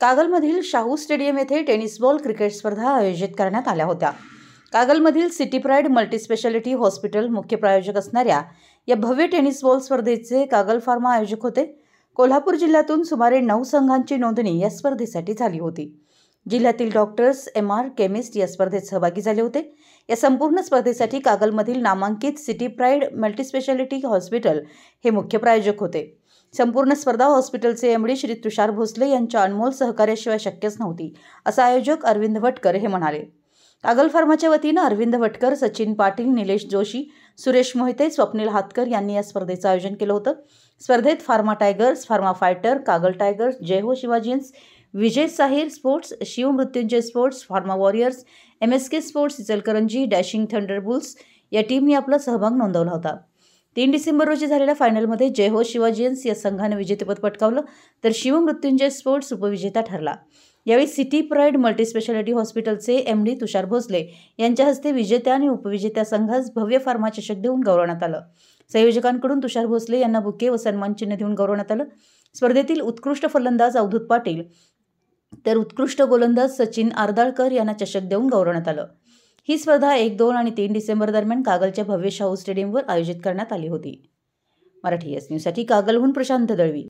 कागलमधील Shahu stadium येथे tennis ball cricket स्पर्धा आयोजित करण्यात आल्या होत्या कागलमधील सिटी प्राईड मल्टीस्पेशालिटी हॉस्पिटल मुख्य प्रायोजक असणाऱ्या या भव्य टेनिस बॉल स्पर्धेचे कागल फार्मा आयोजक होते कोल्हापूर जिल्ह्यातून सुमारे नऊ संघांची नोंदणी या स्पर्धेसाठी झाली होती जिल्ह्यातील डॉक्टर्स एम आर केमिस्ट या स्पर्धेत सहभागी झाले होते या संपूर्ण स्पर्धेसाठी कागलमधील नामांकित सिटी प्राईड मल्टीस्पेशालिटी हॉस्पिटल हे मुख्य प्रायोजक होते संपूर्ण स्पर्धा हॉस्पिटलचे एमडी श्री तुषार भोसले यांच्या अनमोल सहकार्याशिवाय शक्यच नव्हती असं आयोजक अरविंद भटकर हे म्हणाले कागल फार्माच्या वतीनं अरविंद भटकर सचिन पाटील निलेश जोशी सुरेश मोहिते स्वप्नील हातकर यांनी या स्पर्धेचं आयोजन केलं होतं स्पर्धेत pharma tigers pharma fighter Kagal tigers Jai Ho शिवाजीन्स Vijay Sahir sports Shivmrityunjay sports pharma warriors M S K sports Ichalkaranji dashing thunder bulls या टीमने आपला सहभाग नोंदवला होता तीन डिसेंबर रोजी झालेल्या फायनलमध्ये हो शिवाजीयन्स या संघानं विजेतेपद पटकावलं तर शिवमृत्युंजय स्पोर्ट्स उपविजेता ठरला यावेळी सिटी प्राईड मल्टीस्पेशालिटी हॉस्पिटलचे एम डी तुषार भोसले यांच्या हस्ते विजेत्या आणि उपविजेत्या संघास भव्य फार्मा चषक देऊन गौरवण्यात आलं संयोजकांकडून तुषार भोसले यांना बुके व सन्मानचिन्ह देऊन गौरवण्यात आलं स्पर्धेतील उत्कृष्ट फलंदाज अवधूत पाटील तर उत्कृष्ट गोलंदाज सचिन आरदाळकर यांना चषक देऊन गौरवण्यात आलं ही स्पर्धा एक दोन आणि तीन डिसेंबर दरम्यान कागलच्या भव्य शाहू स्टेडियमवर आयोजित करण्यात आली होती मराठी एस न्यूजसाठी कागलहून प्रशांत दळवी